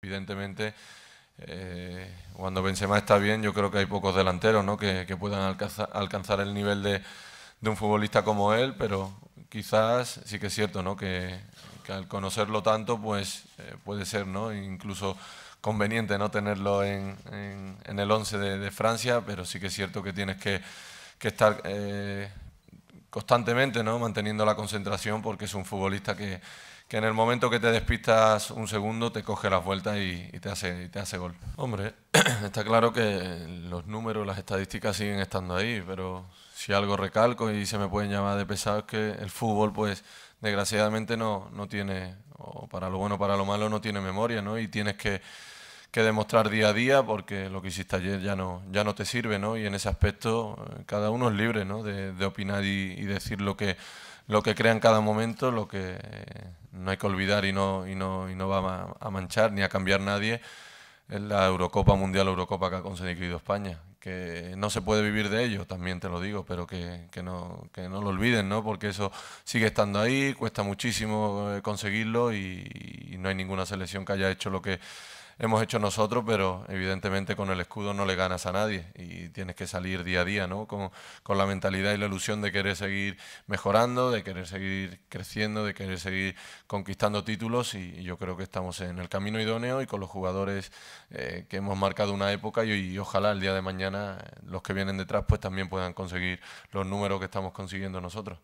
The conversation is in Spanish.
Evidentemente, eh, cuando Benzema está bien, yo creo que hay pocos delanteros ¿no? que, puedan alcanzar, el nivel de, un futbolista como él, pero quizás sí que es cierto ¿no? que, al conocerlo tanto, pues eh, puede ser ¿no? incluso conveniente no tenerlo en, el 11 de, Francia, pero sí que es cierto que tienes que, estar... Eh, constantemente, ¿no? manteniendo la concentración, porque es un futbolista que, en el momento que te despistas un segundo te coge las vueltas y, te, hace, y te hace gol. Hombre, está claro que los números, las estadísticas siguen estando ahí, pero si algo recalco y se me pueden llamar de pesado es que el fútbol, pues desgraciadamente no, no tiene, o para lo bueno para lo malo, no tiene memoria, ¿no? Y tienes que demostrar día a día porque lo que hiciste ayer ya no, ya no te sirve, ¿no? Y en ese aspecto eh, cada uno es libre, ¿no? De, opinar y, decir lo que, lo que crea en cada momento, lo que eh, no hay que olvidar y no, y no, y no va a manchar ni a cambiar nadie es la Eurocopa Mundial, Eurocopa que ha conseguido España. Que no se puede vivir de ello, también te lo digo, pero que, que, no, que no lo olviden, ¿no? Porque eso sigue estando ahí, cuesta muchísimo eh, conseguirlo y no hay ninguna selección que haya hecho lo que hemos hecho nosotros, pero evidentemente con el escudo no le ganas a nadie y tienes que salir día a día, ¿no? Con, con la mentalidad y la ilusión de querer seguir mejorando, de querer seguir creciendo, de querer seguir conquistando títulos y, yo creo que estamos en el camino idóneo y con los jugadores eh, que hemos marcado una época y, y, ojalá el día de mañana los que vienen detrás pues también puedan conseguir los números que estamos consiguiendo nosotros.